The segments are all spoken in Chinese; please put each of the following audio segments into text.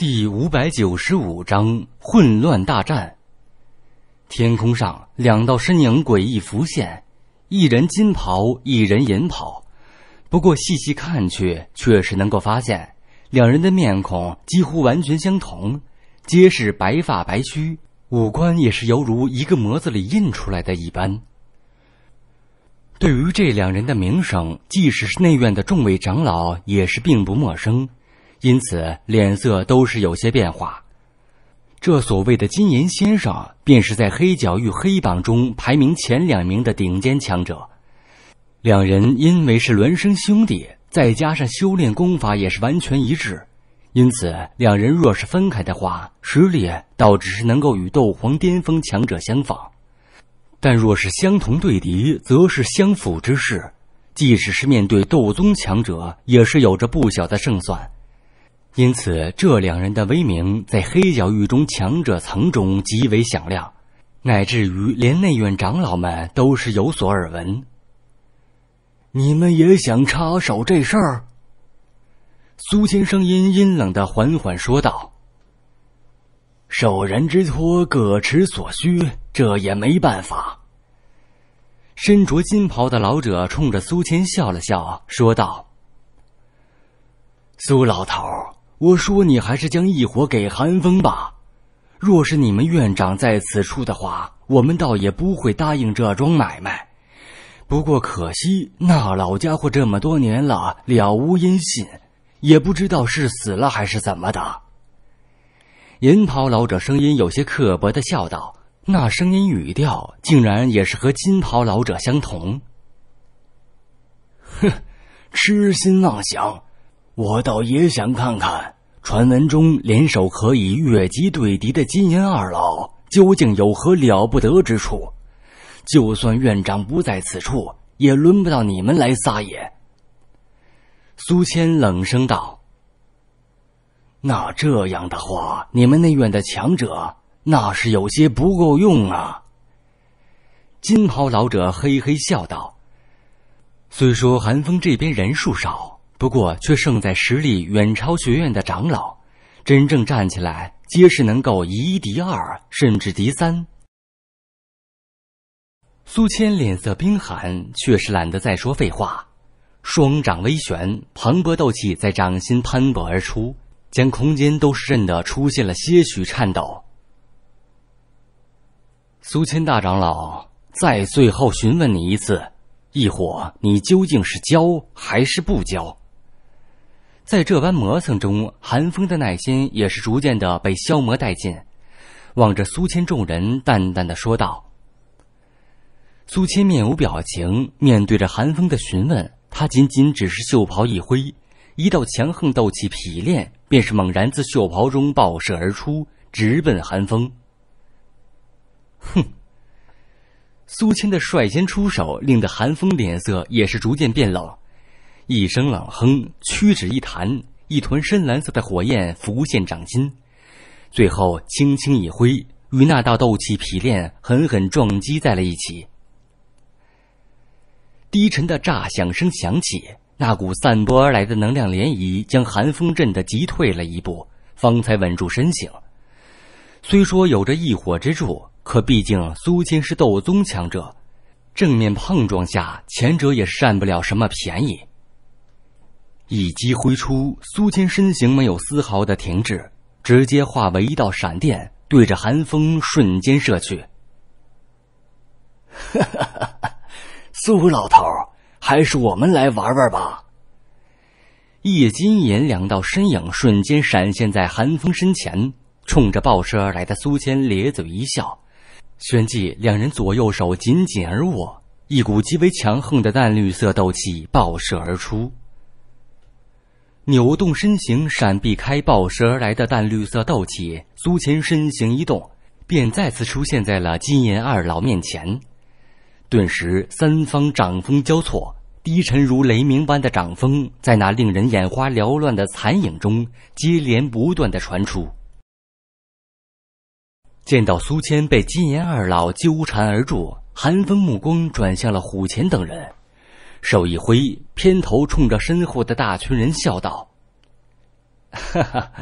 第五百九十五章混乱大战。天空上两道身影诡异浮现，一人金袍，一人银袍。不过细细看去，确实能够发现两人的面孔几乎完全相同，皆是白发白须，五官也是犹如一个模子里印出来的一般。对于这两人的名声，即使是内院的众位长老，也是并不陌生。因此，脸色都是有些变化。这所谓的金银先生，便是在黑角域黑榜中排名前两名的顶尖强者。两人因为是孪生兄弟，再加上修炼功法也是完全一致，因此两人若是分开的话，实力倒只是能够与斗皇巅峰强者相仿。但若是相同对敌，则是相辅之势。即使是面对斗宗强者，也是有着不小的胜算。因此，这两人的威名在黑角狱中强者层中极为响亮，乃至于连内院长老们都是有所耳闻。你们也想插手这事儿？苏青声音阴冷的缓缓说道：“受人之托，各持所需，这也没办法。”身着金袍的老者冲着苏谦笑了笑，说道：“苏老头。”我说你还是将异火给寒风吧。若是你们院长在此处的话，我们倒也不会答应这桩买卖。不过可惜，那老家伙这么多年了，了无音信，也不知道是死了还是怎么的。银袍老者声音有些刻薄的笑道，那声音语调竟然也是和金袍老者相同。哼，痴心妄想。我倒也想看看传闻中联手可以越级对敌的金银二老究竟有何了不得之处。就算院长不在此处，也轮不到你们来撒野。”苏谦冷声道。“那这样的话，你们内院的强者那是有些不够用啊。”金袍老者嘿嘿笑道：“虽说寒风这边人数少。”不过却胜在实力远超学院的长老，真正站起来皆是能够以一敌二，甚至敌三。苏谦脸色冰寒，却是懒得再说废话，双掌微旋，磅礴斗气在掌心喷薄而出，将空间都是震得出现了些许颤抖。苏谦大长老，再最后询问你一次，异火，你究竟是交还是不交？在这般磨蹭中，韩风的耐心也是逐渐的被消磨殆尽。望着苏谦众人，淡淡的说道：“苏谦面无表情，面对着寒风的询问，他仅仅只是袖袍一挥，一道强横斗气劈练便是猛然自袖袍中爆射而出，直奔寒风。哼。”苏谦的率先出手，令得寒风脸色也是逐渐变冷。一声冷哼，屈指一弹，一团深蓝色的火焰浮现掌心，最后轻轻一挥，与那道斗气皮练狠狠撞击在了一起。低沉的炸响声响起，那股散播而来的能量涟漪将寒风震得急退了一步，方才稳住身形。虽说有着异火之术，可毕竟苏青是斗宗强者，正面碰撞下，前者也占不了什么便宜。一击挥出，苏谦身形没有丝毫的停滞，直接化为一道闪电，对着寒风瞬间射去。苏老头，还是我们来玩玩吧。叶金岩两道身影瞬间闪现在寒风身前，冲着暴射而来的苏谦咧嘴一笑，旋即两人左右手紧紧而握，一股极为强横的淡绿色斗气爆射而出。扭动身形，闪避开爆射而来的淡绿色斗气，苏秦身形一动，便再次出现在了金岩二老面前。顿时，三方掌风交错，低沉如雷鸣般的掌风，在那令人眼花缭乱的残影中接连不断的传出。见到苏谦被金岩二老纠缠而住，寒风目光转向了虎潜等人。手一挥，偏头冲着身后的大群人笑道：“哈哈，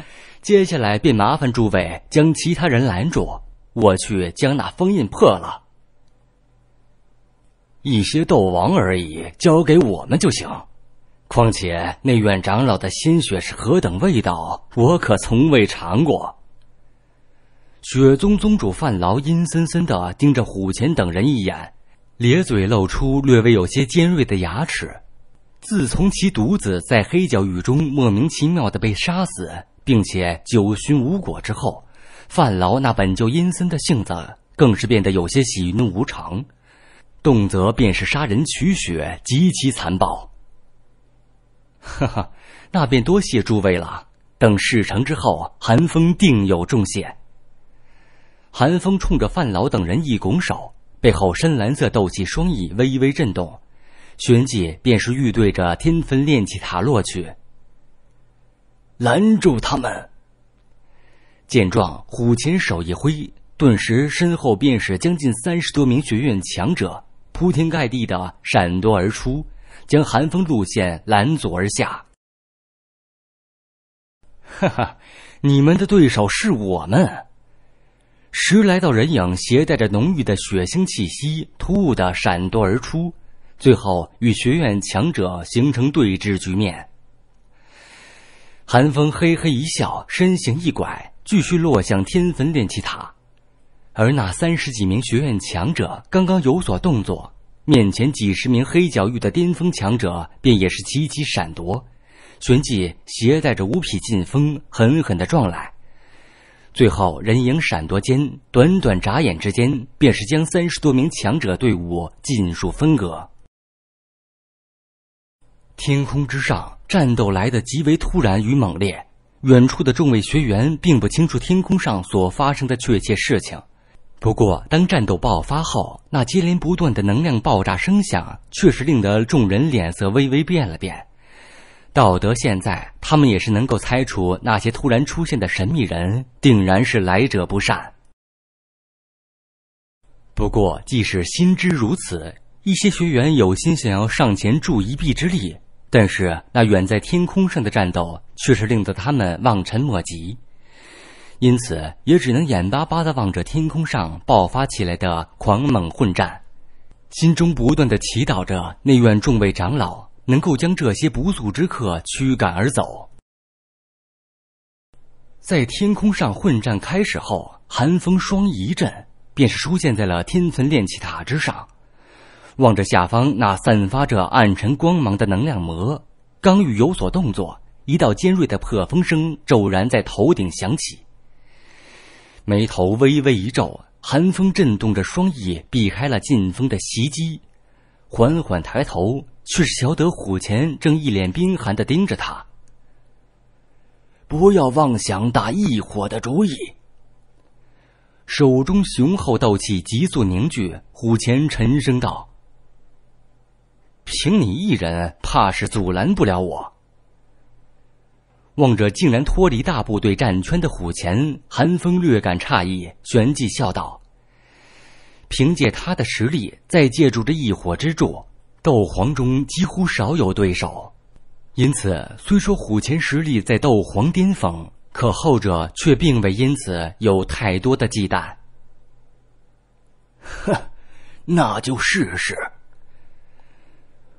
接下来便麻烦诸位将其他人拦住，我去将那封印破了。一些斗王而已，交给我们就行。况且内院长老的鲜血是何等味道，我可从未尝过。”雪宗宗主范劳阴森森的盯着虎钳等人一眼。咧嘴露出略微有些尖锐的牙齿。自从其独子在黑角雨中莫名其妙的被杀死，并且九寻无果之后，范老那本就阴森的性子更是变得有些喜怒无常，动则便是杀人取血，极其残暴。哈哈，那便多谢诸位了。等事成之后，寒风定有重谢。寒风冲着范老等人一拱手。背后深蓝色斗气双翼微微震动，旋即便是欲对着天分炼气塔落去。拦住他们！见状，虎琴手一挥，顿时身后便是将近三十多名学院强者铺天盖地的闪躲而出，将寒风路线拦阻而下。哈哈，你们的对手是我们。十来道人影携带着浓郁的血腥气息，突兀的闪躲而出，最后与学院强者形成对峙局面。寒风嘿嘿一笑，身形一拐，继续落向天坟炼气塔。而那三十几名学院强者刚刚有所动作，面前几十名黑角域的巅峰强者便也是齐齐闪躲，旋即携带着五匹劲风狠狠的撞来。最后，人影闪躲间，短短眨眼之间，便是将三十多名强者队伍尽数分割。天空之上，战斗来得极为突然与猛烈。远处的众位学员并不清楚天空上所发生的确切事情，不过当战斗爆发后，那接连不断的能量爆炸声响，确实令得众人脸色微微变了变。道德现在，他们也是能够猜出那些突然出现的神秘人，定然是来者不善。不过，即使心知如此，一些学员有心想要上前助一臂之力，但是那远在天空上的战斗，却是令得他们望尘莫及，因此也只能眼巴巴的望着天空上爆发起来的狂猛混战，心中不断的祈祷着内院众位长老。能够将这些不速之客驱赶而走。在天空上混战开始后，寒风双一阵便是出现在了天尊炼气塔之上，望着下方那散发着暗沉光芒的能量膜，刚欲有所动作，一道尖锐的破风声骤然在头顶响起。眉头微微一皱，寒风震动着双翼，避开了劲风的袭击，缓缓抬头。却是小得虎钳正一脸冰寒的盯着他，不要妄想打异火的主意。手中雄厚斗气急速凝聚，虎钳沉声道：“凭你一人，怕是阻拦不了我。”望着竟然脱离大部队战圈的虎钳，寒风略感诧异，旋即笑道：“凭借他的实力，再借助这异火之助。”斗皇中几乎少有对手，因此虽说虎前实力在斗皇巅峰，可后者却并未因此有太多的忌惮。哼，那就试试。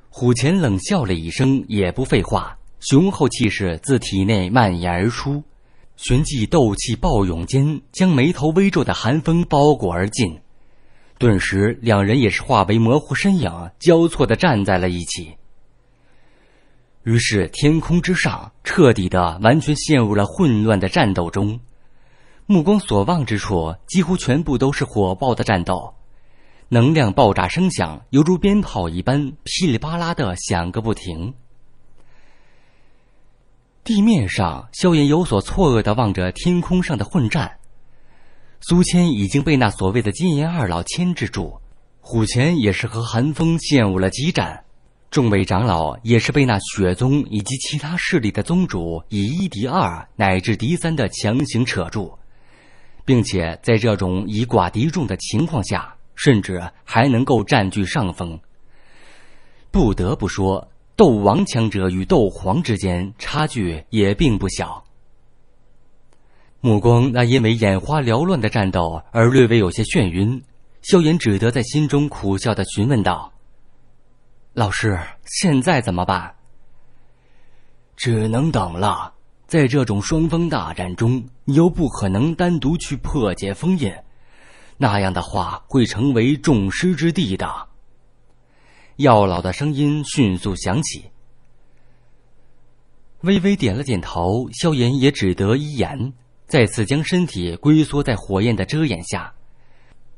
虎前冷笑了一声，也不废话，雄厚气势自体内蔓延而出，旋即斗气暴涌间，将眉头微皱的寒风包裹而进。顿时，两人也是化为模糊身影，交错的站在了一起。于是，天空之上彻底的完全陷入了混乱的战斗中，目光所望之处，几乎全部都是火爆的战斗，能量爆炸声响犹如鞭炮一般噼里啪啦的响个不停。地面上，萧炎有所错愕的望着天空上的混战。苏谦已经被那所谓的金岩二老牵制住，虎潜也是和寒风陷入了激战，众位长老也是被那雪宗以及其他势力的宗主以一敌二乃至敌三的强行扯住，并且在这种以寡敌众的情况下，甚至还能够占据上风。不得不说，斗王强者与斗皇之间差距也并不小。目光那因为眼花缭乱的战斗而略微有些眩晕，萧炎只得在心中苦笑的询问道：“老师，现在怎么办？”只能等了。在这种双方大战中，你又不可能单独去破解封印，那样的话会成为众矢之的。药老的声音迅速响起，微微点了点头，萧炎也只得依言。再次将身体龟缩在火焰的遮掩下，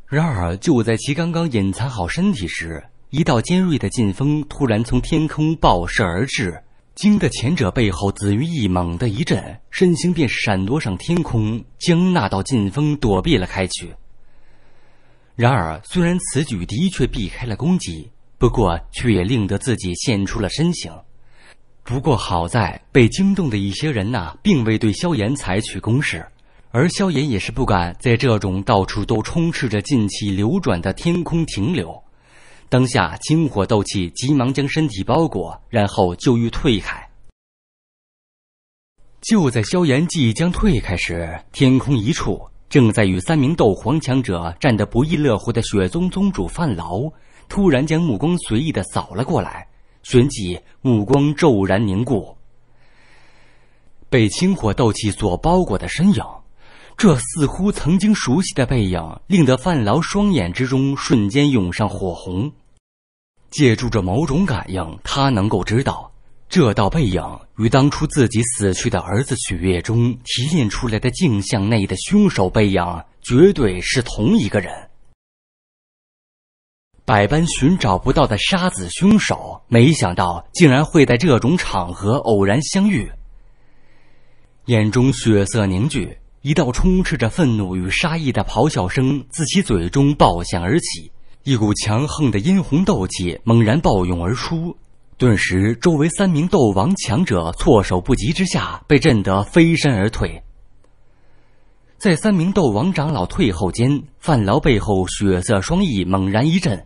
然而就在其刚刚隐藏好身体时，一道尖锐的劲风突然从天空爆射而至，惊得前者背后紫云翼猛地一震，身形便闪躲上天空，将那道劲风躲避了开去。然而，虽然此举的确避开了攻击，不过却也令得自己现出了身形。不过好在被惊动的一些人呢，并未对萧炎采取攻势，而萧炎也是不敢在这种到处都充斥着劲气流转的天空停留，当下金火斗气急忙将身体包裹，然后就欲退开。就在萧炎即将退开时，天空一处正在与三名斗皇强者战得不亦乐乎的雪宗宗主范劳，突然将目光随意的扫了过来。旋即，目光骤然凝固。被青火斗气所包裹的身影，这似乎曾经熟悉的背影，令得范劳双眼之中瞬间涌上火红。借助着某种感应，他能够知道，这道背影与当初自己死去的儿子许月中提炼出来的镜像内的凶手背影，绝对是同一个人。百般寻找不到的杀子凶手，没想到竟然会在这种场合偶然相遇。眼中血色凝聚，一道充斥着愤怒与杀意的咆哮声自其嘴中爆响而起，一股强横的殷红斗气猛然暴涌而出，顿时周围三名斗王强者措手不及之下被震得飞身而退。在三名斗王长老退后间，范劳背后血色双翼猛然一震。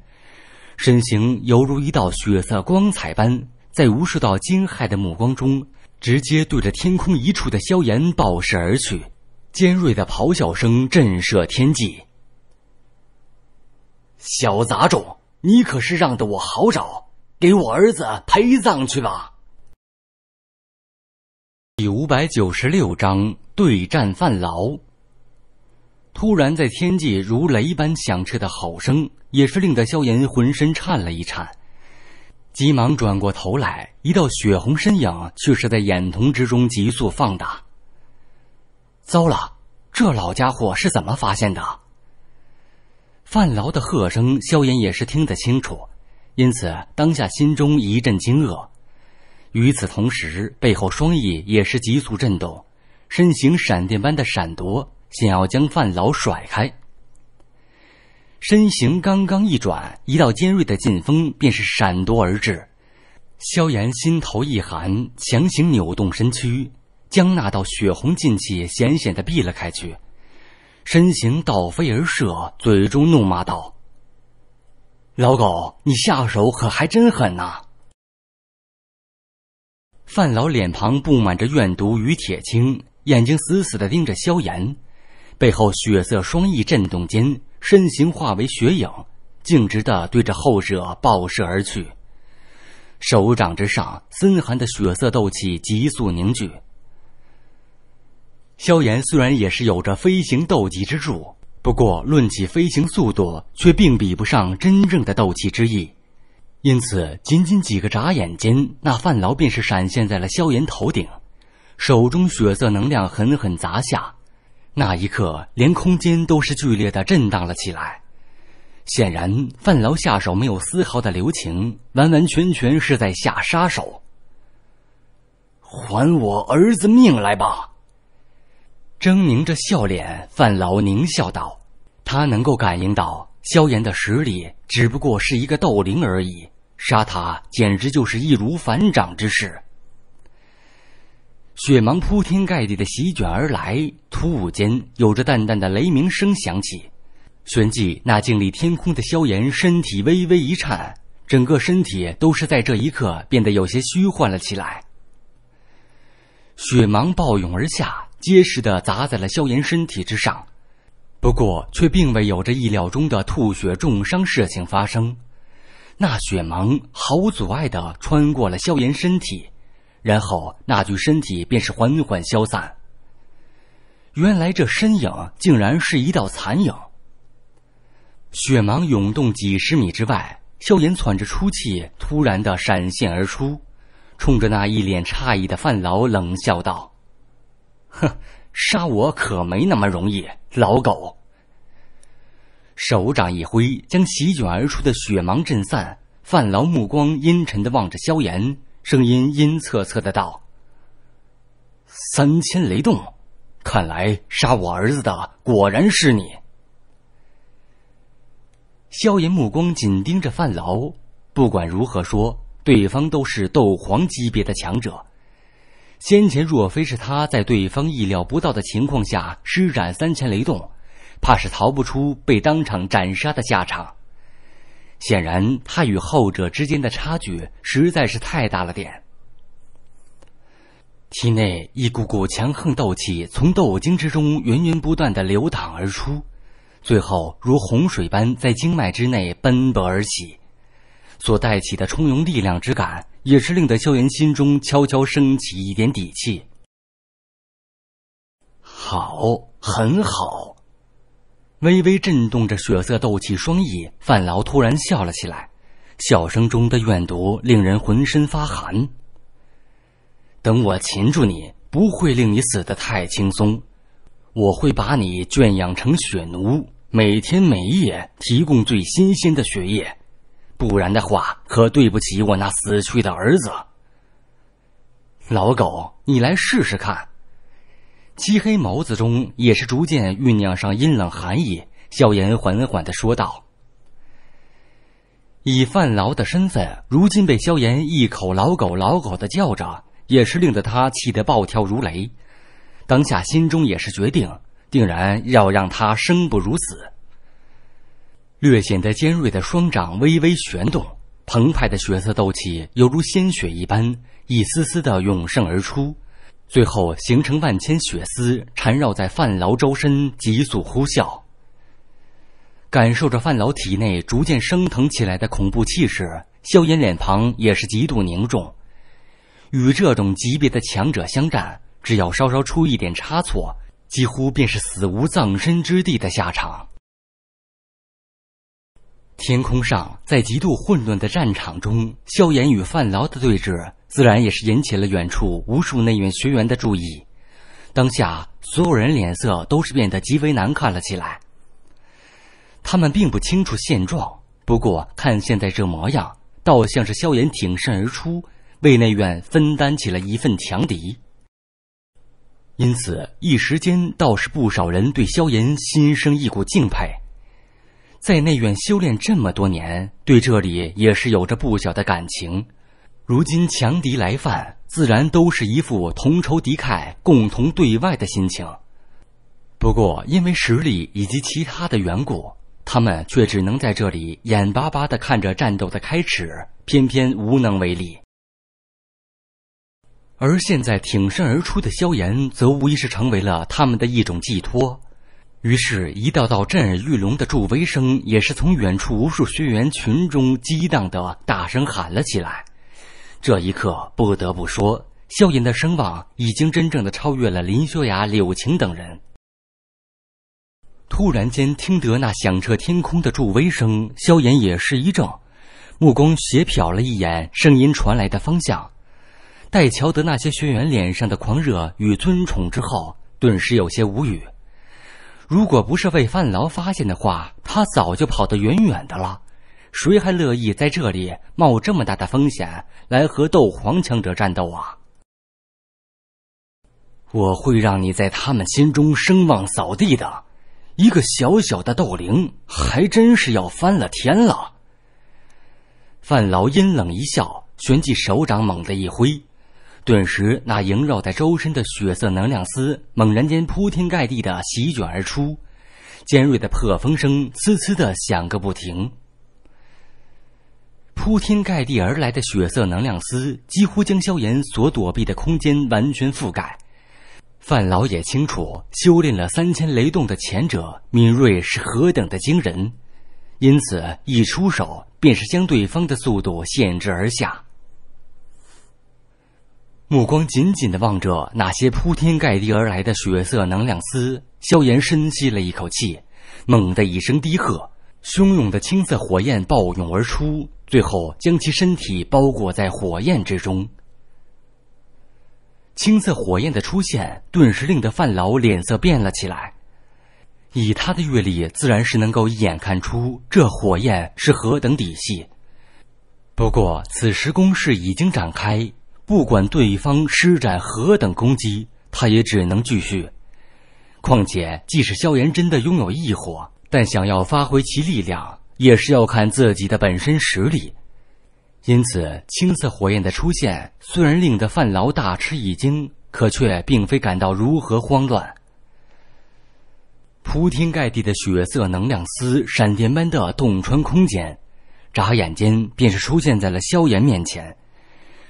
身形犹如一道血色光彩般，在无数道惊骇的目光中，直接对着天空一处的萧炎爆射而去，尖锐的咆哮声震慑天际。小杂种，你可是让得我好找，给我儿子陪葬去吧！第五百九十六章：对战范劳。突然，在天际如雷般响彻的吼声，也是令得萧炎浑身颤了一颤，急忙转过头来，一道血红身影却是在眼瞳之中急速放大。糟了，这老家伙是怎么发现的？范劳的喝声，萧炎也是听得清楚，因此当下心中一阵惊愕，与此同时，背后双翼也是急速震动，身形闪电般的闪躲。想要将范老甩开，身形刚刚一转，一道尖锐的劲风便是闪夺而至。萧炎心头一寒，强行扭动身躯，将那道血红劲气险险的避了开去，身形倒飞而射，嘴中怒骂道：“老狗，你下手可还真狠呐！”范老脸庞布满着怨毒与铁青，眼睛死死的盯着萧炎。背后血色双翼震动间，身形化为血影，径直的对着后者爆射而去。手掌之上，森寒的血色斗气急速凝聚。萧炎虽然也是有着飞行斗技之术，不过论起飞行速度，却并比不上真正的斗气之翼。因此，仅仅几个眨眼间，那范劳便是闪现在了萧炎头顶，手中血色能量狠狠砸下。那一刻，连空间都是剧烈的震荡了起来。显然，范劳下手没有丝毫的留情，完完全全是在下杀手。还我儿子命来吧！狰狞着笑脸，范劳狞笑道：“他能够感应到萧炎的实力，只不过是一个斗灵而已，杀他简直就是易如反掌之事。”雪芒铺天盖地的席卷而来，突兀间有着淡淡的雷鸣声响起，旋即那静立天空的萧炎身体微微一颤，整个身体都是在这一刻变得有些虚幻了起来。雪芒暴涌而下，结实的砸在了萧炎身体之上，不过却并未有着意料中的吐血重伤事情发生，那雪芒毫无阻碍的穿过了萧炎身体。然后，那具身体便是缓缓消散。原来，这身影竟然是一道残影。血芒涌动，几十米之外，萧炎喘着粗气，突然的闪现而出，冲着那一脸诧异的范劳冷笑道：“哼，杀我可没那么容易，老狗。”手掌一挥，将席卷而出的血芒震散。范劳目光阴沉的望着萧炎。声音阴恻恻的道：“三千雷动，看来杀我儿子的果然是你。”萧炎目光紧盯着范劳，不管如何说，对方都是斗皇级别的强者。先前若非是他在对方意料不到的情况下施展三千雷动，怕是逃不出被当场斩杀的下场。显然，他与后者之间的差距实在是太大了点。体内一股股强横斗气从斗经之中源源不断的流淌而出，最后如洪水般在经脉之内奔波而起，所带起的充盈力量之感，也是令得萧炎心中悄悄升起一点底气。好，很好。微微震动着血色斗气双翼，范劳突然笑了起来，笑声中的怨毒令人浑身发寒。等我擒住你，不会令你死的太轻松，我会把你圈养成血奴，每天每夜提供最新鲜的血液，不然的话，可对不起我那死去的儿子。老狗，你来试试看。漆黑眸子中也是逐渐酝酿上阴冷寒意，萧炎缓缓的说道：“以范劳的身份，如今被萧炎一口老狗老狗的叫着，也是令得他气得暴跳如雷。当下心中也是决定，定然要让他生不如死。”略显得尖锐的双掌微微旋动，澎湃的血色斗气犹如鲜血一般，一丝丝的涌盛而出。最后形成万千血丝，缠绕在范劳周身，急速呼啸。感受着范劳体内逐渐升腾起来的恐怖气势，萧炎脸庞也是极度凝重。与这种级别的强者相战，只要稍稍出一点差错，几乎便是死无葬身之地的下场。天空上，在极度混乱的战场中，萧炎与范劳的对峙，自然也是引起了远处无数内院学员的注意。当下，所有人脸色都是变得极为难看了起来。他们并不清楚现状，不过看现在这模样，倒像是萧炎挺身而出，为内院分担起了一份强敌。因此，一时间倒是不少人对萧炎心生一股敬佩。在内院修炼这么多年，对这里也是有着不小的感情。如今强敌来犯，自然都是一副同仇敌忾、共同对外的心情。不过，因为实力以及其他的缘故，他们却只能在这里眼巴巴的看着战斗的开始，偏偏无能为力。而现在挺身而出的萧炎，则无疑是成为了他们的一种寄托。于是，一道道震耳欲聋的助威声也是从远处无数学员群中激荡的大声喊了起来。这一刻，不得不说，萧炎的声望已经真正的超越了林修雅、柳晴等人。突然间，听得那响彻天空的助威声，萧炎也是一怔，目光斜瞟了一眼声音传来的方向，待瞧得那些学员脸上的狂热与尊崇之后，顿时有些无语。如果不是被范老发现的话，他早就跑得远远的了。谁还乐意在这里冒这么大的风险来和斗皇强者战斗啊？我会让你在他们心中声望扫地的。一个小小的斗灵，还真是要翻了天了。范老阴冷一笑，旋即手掌猛地一挥。顿时，那萦绕在周身的血色能量丝猛然间铺天盖地的席卷而出，尖锐的破风声“呲呲”的响个不停。铺天盖地而来的血色能量丝几乎将萧炎所躲避的空间完全覆盖。范老也清楚，修炼了三千雷动的前者敏锐是何等的惊人，因此一出手便是将对方的速度限制而下。目光紧紧的望着那些铺天盖地而来的血色能量丝，萧炎深吸了一口气，猛地一声低喝，汹涌的青色火焰暴涌而出，最后将其身体包裹在火焰之中。青色火焰的出现，顿时令得范老脸色变了起来。以他的阅历，自然是能够一眼看出这火焰是何等底细。不过此时攻势已经展开。不管对方施展何等攻击，他也只能继续。况且，即使萧炎真的拥有异火，但想要发挥其力量，也是要看自己的本身实力。因此，青色火焰的出现虽然令得范劳大吃一惊，可却并非感到如何慌乱。铺天盖地的血色能量丝，闪电般的洞穿空间，眨眼间便是出现在了萧炎面前。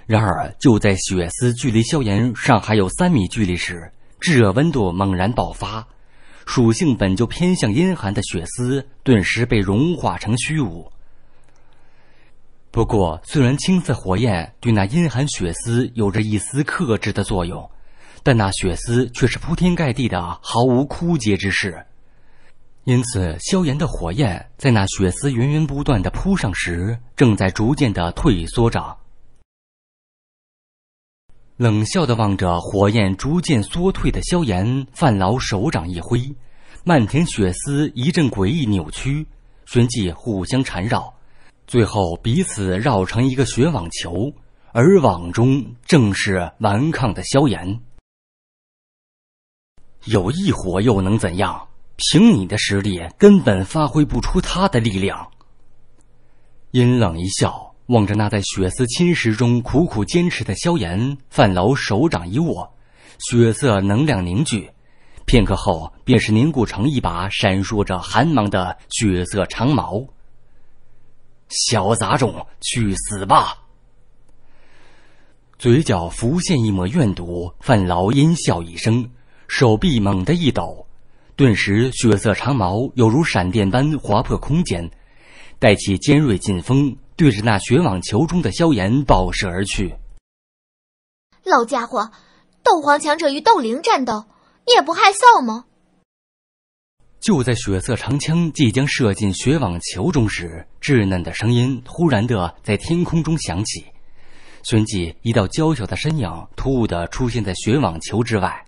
然而，就在血丝距离萧炎尚还有三米距离时，炙热温度猛然爆发，属性本就偏向阴寒的血丝顿时被融化成虚无。不过，虽然青色火焰对那阴寒血丝有着一丝克制的作用，但那血丝却是铺天盖地的，毫无枯竭之势。因此，萧炎的火焰在那血丝源源不断的扑上时，正在逐渐的退缩着。冷笑的望着火焰逐渐缩退的萧炎，范老手掌一挥，漫天血丝一阵诡异扭曲，旋即互相缠绕，最后彼此绕成一个血网球，而网中正是顽抗的萧炎。有一火又能怎样？凭你的实力，根本发挥不出他的力量。阴冷一笑。望着那在血丝侵蚀中苦苦坚持的萧炎，范楼手掌一握，血色能量凝聚，片刻后便是凝固成一把闪烁着寒芒的血色长矛。小杂种，去死吧！嘴角浮现一抹怨毒，范劳阴笑一声，手臂猛地一抖，顿时血色长矛犹如闪电般划破空间，带起尖锐劲风。对着那雪网球中的萧炎爆射而去。老家伙，斗皇强者与斗灵战斗，你也不害臊吗？就在血色长枪即将射进雪网球中时，稚嫩的声音突然的在天空中响起，旋即一道娇小的身影突兀的出现在雪网球之外，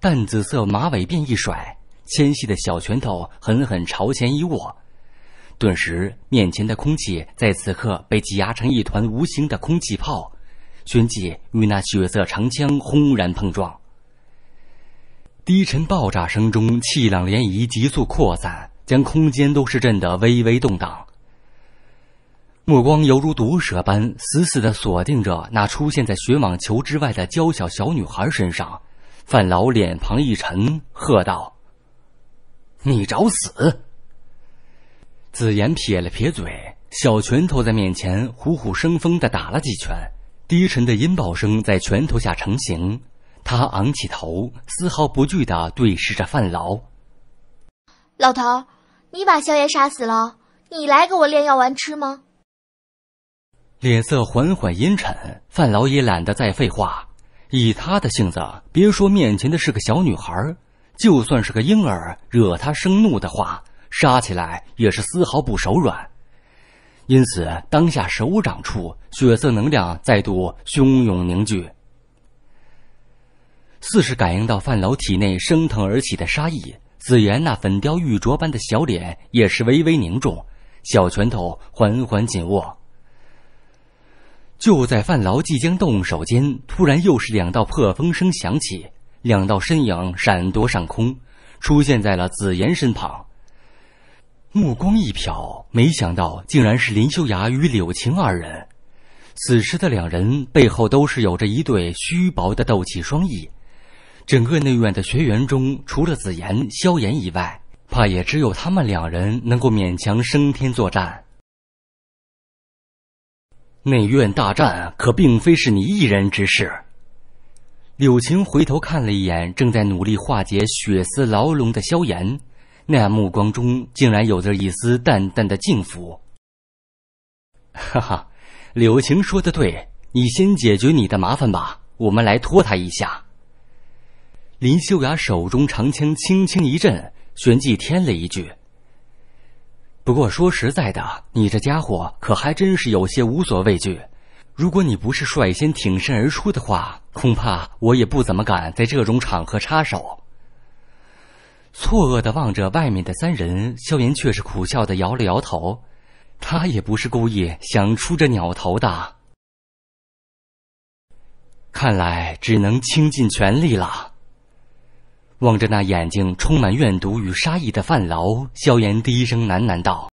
淡紫色马尾辫一甩，纤细的小拳头狠狠朝前一握。顿时，面前的空气在此刻被挤压成一团无形的空气泡，旋即与那血色长枪轰然碰撞。低沉爆炸声中，气浪涟漪急速扩散，将空间都是震得微微动荡。目光犹如毒蛇般死死地锁定着那出现在雪网球之外的娇小小女孩身上，范老脸庞一沉，喝道：“你找死！”紫言撇了撇嘴，小拳头在面前虎虎生风的打了几拳，低沉的音爆声在拳头下成型。他昂起头，丝毫不惧的对视着范老：“老头，你把萧炎杀死了，你来给我炼药丸吃吗？”脸色缓缓阴沉，范老也懒得再废话。以他的性子，别说面前的是个小女孩，就算是个婴儿，惹他生怒的话。杀起来也是丝毫不手软，因此当下手掌处血色能量再度汹涌凝聚。似是感应到范老体内升腾而起的杀意，紫妍那粉雕玉琢般的小脸也是微微凝重，小拳头缓缓紧握。就在范劳即将动手间，突然又是两道破风声响起，两道身影闪夺上空，出现在了紫妍身旁。目光一瞟，没想到竟然是林修雅与柳晴二人。此时的两人背后都是有着一对虚薄的斗气双翼。整个内院的学员中，除了子妍、萧炎以外，怕也只有他们两人能够勉强升天作战。内院大战可并非是你一人之事。柳晴回头看了一眼，正在努力化解血丝牢笼的萧炎。那目光中竟然有着一丝淡淡的敬服。哈哈，柳晴说的对，你先解决你的麻烦吧，我们来拖他一下。林秀雅手中长枪轻轻一震，旋即添了一句：“不过说实在的，你这家伙可还真是有些无所畏惧。如果你不是率先挺身而出的话，恐怕我也不怎么敢在这种场合插手。”错愕的望着外面的三人，萧炎却是苦笑的摇了摇头，他也不是故意想出这鸟头的，看来只能倾尽全力了。望着那眼睛充满怨毒与杀意的范劳，萧炎低声喃喃道。